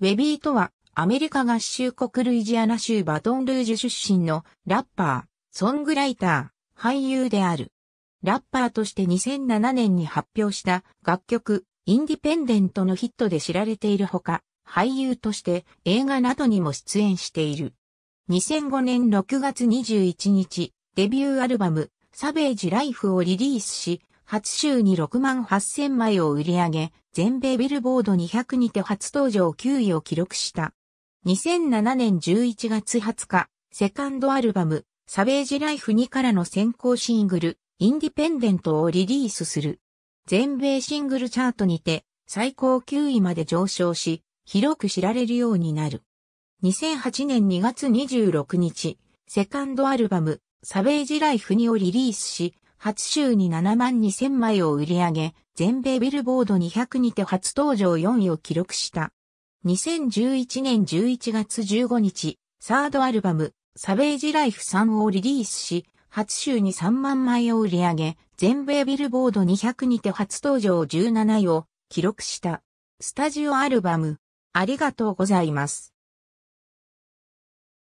ウェビーとは、アメリカ合衆国ルイジアナ州バトンルージュ出身のラッパー、ソングライター、俳優である。ラッパーとして2007年に発表した楽曲、インディペンデントのヒットで知られているほか、俳優として映画などにも出演している。2005年6月21日、デビューアルバム、サベージライフをリリースし、初週に6万8000枚を売り上げ、全米ビルボード200にて初登場9位を記録した。2007年11月20日、セカンドアルバム、サベージライフ2からの先行シングル、インディペンデントをリリースする。全米シングルチャートにて最高9位まで上昇し、広く知られるようになる。2008年2月26日、セカンドアルバム、サベージライフ2をリリースし、初週に7万2000枚を売り上げ、全米ビルボード200にて初登場4位を記録した。2011年11月15日、サードアルバム、サベージライフ3をリリースし、初週に3万枚を売り上げ、全米ビルボード200にて初登場17位を記録した。スタジオアルバム、ありがとうございます。